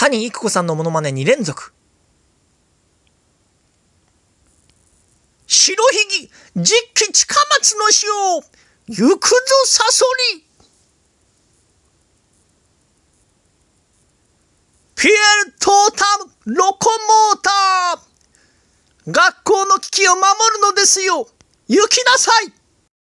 谷育子さんのモノマネ2連続。白ひぎ、実機近松の塩、行くぞサソリ。ピエルトータル、ロコモーター。学校の危機を守るのですよ。行きなさい